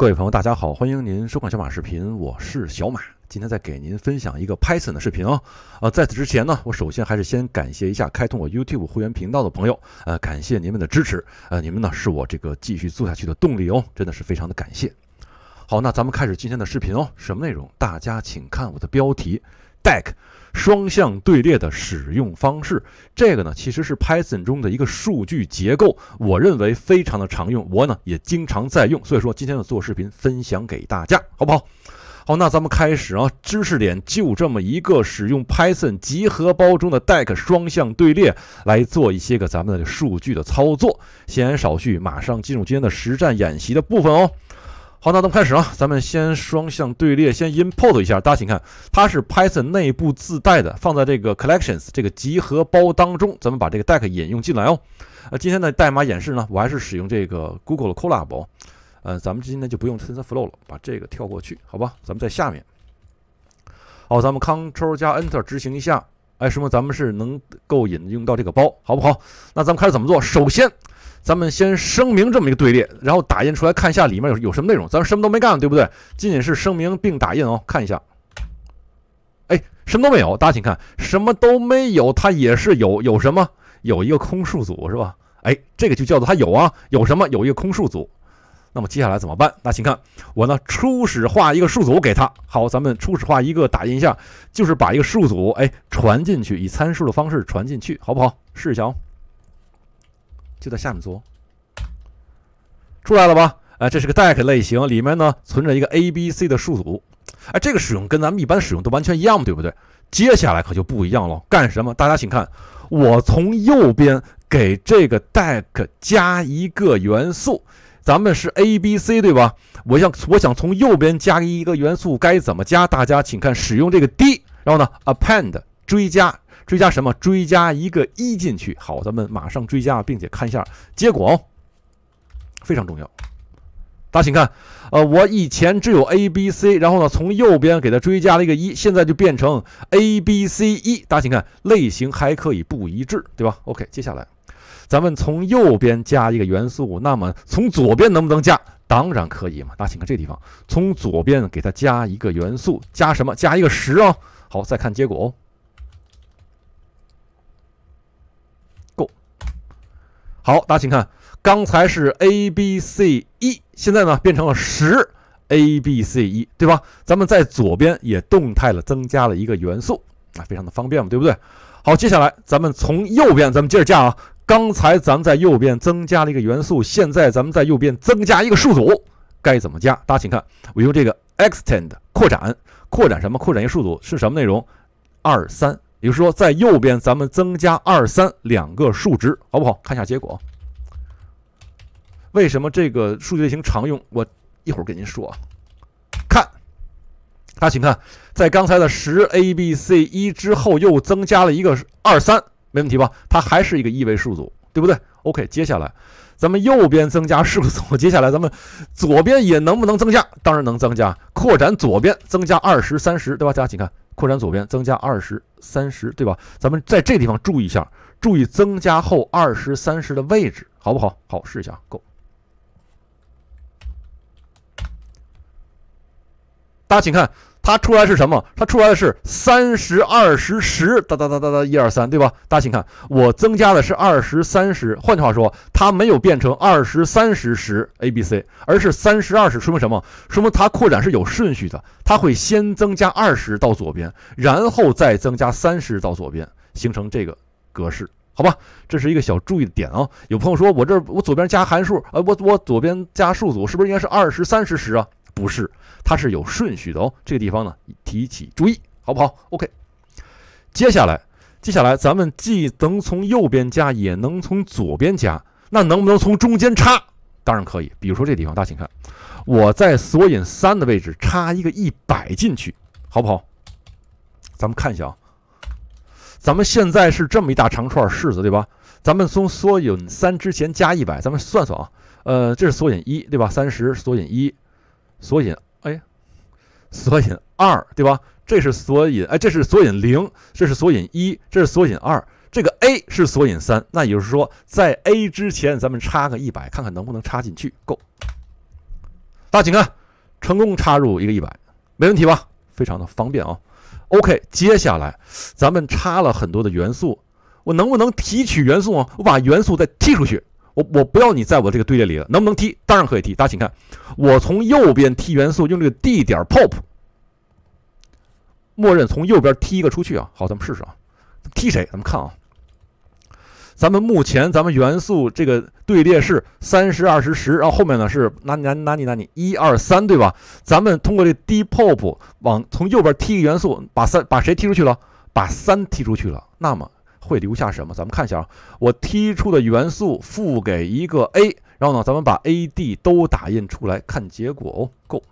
各位朋友，大家好，欢迎您收看小马视频，我是小马。今天再给您分享一个 Python 的视频哦。呃，在此之前呢，我首先还是先感谢一下开通我 YouTube 会员频道的朋友，呃，感谢您们的支持，呃，你们呢是我这个继续做下去的动力哦，真的是非常的感谢。好，那咱们开始今天的视频哦。什么内容？大家请看我的标题 d e c k 双向队列的使用方式。这个呢，其实是 Python 中的一个数据结构，我认为非常的常用，我呢也经常在用。所以说，今天呢做视频分享给大家，好不好？好，那咱们开始啊。知识点就这么一个，使用 Python 集合包中的 d e c k 双向队列来做一些个咱们的数据的操作。闲言少叙，马上进入今天的实战演习的部分哦。好，那咱们开始啊，咱们先双向队列，先 import 一下。大家请看，它是 Python 内部自带的，放在这个 collections 这个集合包当中。咱们把这个 deck 引用进来哦。呃，今天的代码演示呢，我还是使用这个 Google 的 Colab 呃，咱们今天就不用 TensorFlow 了，把这个跳过去，好吧？咱们在下面。好，咱们 Control 加 Enter 执行一下。哎，说明咱们是能够引用到这个包，好不好？那咱们开始怎么做？首先。咱们先声明这么一个队列，然后打印出来看一下里面有有什么内容。咱们什么都没干，对不对？仅仅是声明并打印哦，看一下。哎，什么都没有。大家请看，什么都没有。它也是有有什么？有一个空数组，是吧？哎，这个就叫做它有啊，有什么？有一个空数组。那么接下来怎么办？那请看我呢，初始化一个数组给他。好，咱们初始化一个，打印一下，就是把一个数组哎传进去，以参数的方式传进去，好不好？试一下哦。就在下面做，出来了吧？哎，这是个 deck 类型，里面呢存着一个 a b c 的数组。哎，这个使用跟咱们一般使用都完全一样，对不对？接下来可就不一样了，干什么？大家请看，我从右边给这个 deck 加一个元素，咱们是 a b c 对吧？我想我想从右边加一个元素，该怎么加？大家请看，使用这个 d，然后呢 append 追加。追加什么？追加一个一进去。好，咱们马上追加，并且看一下结果哦。非常重要。大家请看，呃，我以前只有 A B C，然后呢，从右边给它追加了一个一，现在就变成 A B C 一。大家请看，类型还可以不一致，对吧？OK，接下来咱们从右边加一个元素，那么从左边能不能加？当然可以嘛。大家请看这个地方，从左边给它加一个元素，加什么？加一个十哦。好，再看结果哦。好，大家请看，刚才是 a b c e，现在呢变成了十 a b c e，对吧？咱们在左边也动态了，增加了一个元素啊，非常的方便嘛，对不对？好，接下来咱们从右边，咱们接着加啊。刚才咱们在右边增加了一个元素，现在咱们在右边增加一个数组，该怎么加？大家请看，我用这个 extend 扩展，扩展什么？扩展一个数组是什么内容？二三。比如说，在右边咱们增加二三两个数值，好不好？看一下结果。为什么这个数据类型常用？我一会儿给您说啊。看，大家请看，在刚才的十 a b c 一之后又增加了一个二三，没问题吧？它还是一个一维数组，对不对？OK，接下来咱们右边增加数组，接下来咱们左边也能不能增加？当然能增加，扩展左边增加二十三十，对吧？大家请看，扩展左边增加二十。三十对吧？咱们在这地方注意一下，注意增加后二十三十的位置，好不好？好，试一下，够。大家请看。它出来是什么？它出来的是三十二十十，哒哒哒哒哒，一二三，对吧？大家请看，我增加的是二十三十。换句话说，它没有变成二十三十十 A B C，而是三十二十，说明什么？说明它扩展是有顺序的，它会先增加二十到左边，然后再增加三十到左边，形成这个格式，好吧？这是一个小注意的点啊。有朋友说我这我左边加函数，呃，我我左边加数组，是不是应该是二十三十十啊？不是，它是有顺序的哦。这个地方呢，提起注意，好不好？OK。接下来，接下来咱们既能从右边加，也能从左边加，那能不能从中间插？当然可以。比如说这地方，大家请看，我在索引三的位置插一个一百进去，好不好？咱们看一下啊。咱们现在是这么一大长串式子，对吧？咱们从索引三之前加一百，咱们算算啊。呃，这是索引一对吧？三十索引一。索引哎，索引二对吧？这是索引哎，这是索引零，这是索引一，这是索引二，这个 A 是索引三。那也就是说，在 A 之前，咱们插个一百，看看能不能插进去，够。大家请看，成功插入一个一百，没问题吧？非常的方便啊。OK，接下来咱们插了很多的元素，我能不能提取元素啊？我把元素再踢出去。我我不要你在我这个队列里了，能不能踢？当然可以踢。大家请看，我从右边踢元素，用这个 D 点 pop，默认从右边踢一个出去啊。好，咱们试试啊，踢谁？咱们看啊，咱们目前咱们元素这个队列是三十二十十，然后后面呢是拿哪拿你拿你拿你一二三，对吧？咱们通过这 D pop 往从右边踢一个元素，把三把谁踢出去了？把三踢出去了，那么。会留下什么？咱们看一下啊，我踢出的元素付给一个 a，然后呢，咱们把 a、d 都打印出来，看结果哦。够，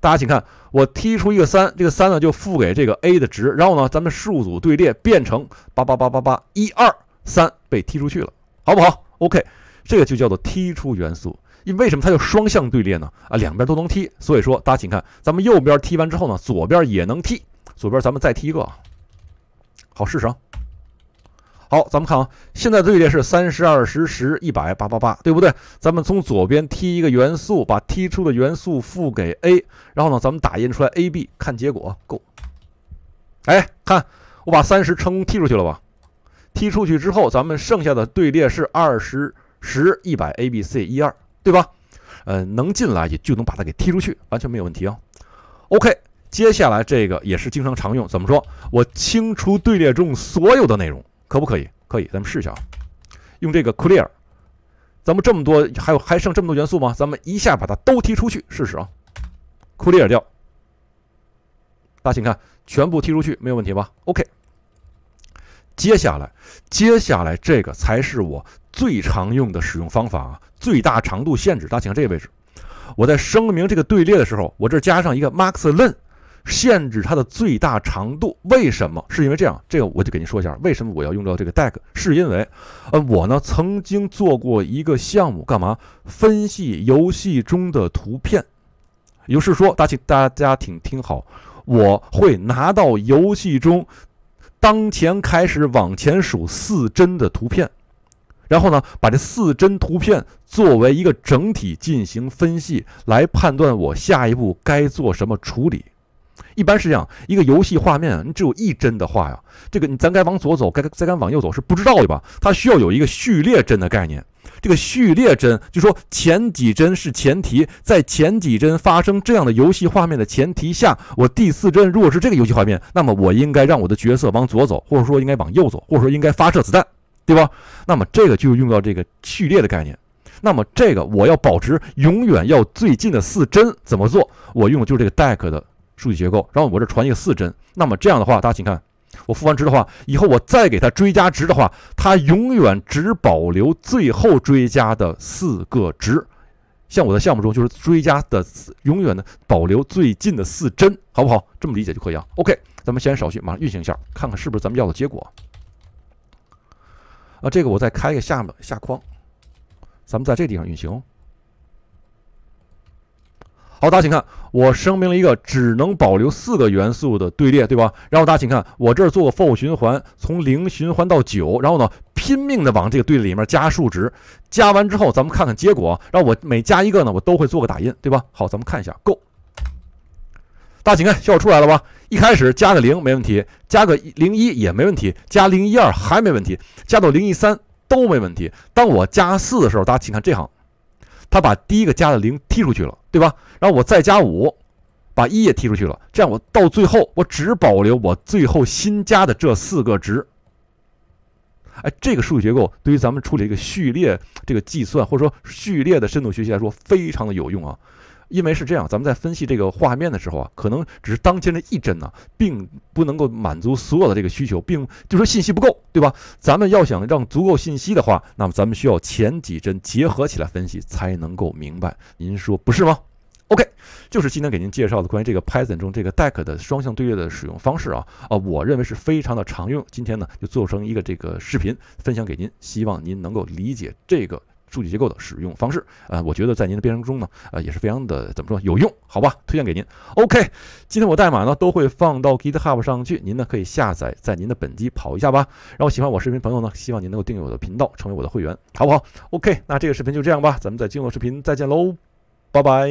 大家请看，我踢出一个三，这个三呢就付给这个 a 的值，然后呢，咱们数组队列变成八八八八八，一二三被踢出去了，好不好？OK，这个就叫做踢出元素。因为什么它叫双向队列呢？啊，两边都能踢，所以说大家请看，咱们右边踢完之后呢，左边也能踢，左边咱们再踢一个，好，试试啊。好，咱们看啊，现在队列是三十二十十一百八八八，对不对？咱们从左边踢一个元素，把踢出的元素付给 a，然后呢，咱们打印出来 a b，看结果够。哎，看我把三十成功踢出去了吧？踢出去之后，咱们剩下的队列是二十十一百 a b c 一二，对吧？呃，能进来也就能把它给踢出去，完全没有问题啊。OK，接下来这个也是经常常用，怎么说我清除队列中所有的内容？可不可以？可以，咱们试一下啊。用这个 clear，咱们这么多，还有还剩这么多元素吗？咱们一下把它都踢出去试试啊。clear 掉。大家请看，全部踢出去没有问题吧？OK。接下来，接下来这个才是我最常用的使用方法啊。最大长度限制。大家请看这个位置，我在声明这个队列的时候，我这加上一个 max len。限制它的最大长度，为什么？是因为这样，这个我就给您说一下，为什么我要用到这个 deck？是因为，呃，我呢曾经做过一个项目，干嘛？分析游戏中的图片。有是说，大家大家请听好，我会拿到游戏中当前开始往前数四帧的图片，然后呢，把这四帧图片作为一个整体进行分析，来判断我下一步该做什么处理。一般是这样一个游戏画面，你只有一帧的话呀，这个你咱该往左走，该再敢往右走是不知道的吧？它需要有一个序列帧的概念。这个序列帧就说前几帧是前提，在前几帧发生这样的游戏画面的前提下，我第四帧如果是这个游戏画面，那么我应该让我的角色往左走，或者说应该往右走，或者说应该发射子弹，对吧？那么这个就用到这个序列的概念。那么这个我要保持永远要最近的四帧怎么做？我用的就是这个 deck 的。数据结构，然后我这传一个四帧，那么这样的话，大家请看，我赋完值的话，以后我再给它追加值的话，它永远只保留最后追加的四个值。像我的项目中，就是追加的永远的保留最近的四帧，好不好？这么理解就可以啊。OK，咱们先稍许，马上运行一下，看看是不是咱们要的结果。啊，这个我再开一个下面下框，咱们在这地方运行。好，大家请看，我声明了一个只能保留四个元素的队列，对吧？然后大家请看，我这儿做个 for 循环，从零循环到九，然后呢，拼命的往这个队列里面加数值。加完之后，咱们看看结果。然后我每加一个呢，我都会做个打印，对吧？好，咱们看一下，Go。大家请看，效果出来了吧？一开始加个零没问题，加个零一也没问题，加零一二还没问题，加到零一三都没问题。当我加四的时候，大家请看这行。他把第一个加的零踢出去了，对吧？然后我再加五，把一也踢出去了。这样我到最后，我只保留我最后新加的这四个值。哎，这个数据结构对于咱们处理一个序列这个计算，或者说序列的深度学习来说，非常的有用啊。因为是这样，咱们在分析这个画面的时候啊，可能只是当前的一帧呢，并不能够满足所有的这个需求，并就说信息不够，对吧？咱们要想让足够信息的话，那么咱们需要前几帧结合起来分析才能够明白，您说不是吗？OK，就是今天给您介绍的关于这个 Python 中这个 Deck 的双向对列的使用方式啊，啊，我认为是非常的常用。今天呢，就做成一个这个视频分享给您，希望您能够理解这个。数据结构的使用方式，呃，我觉得在您的编程中呢，呃，也是非常的怎么说有用，好吧，推荐给您。OK，今天我代码呢都会放到 GitHub 上去，您呢可以下载，在您的本机跑一下吧。然后喜欢我视频朋友呢，希望您能够订阅我的频道，成为我的会员，好不好？OK，那这个视频就这样吧，咱们在今后视频再见喽，拜拜。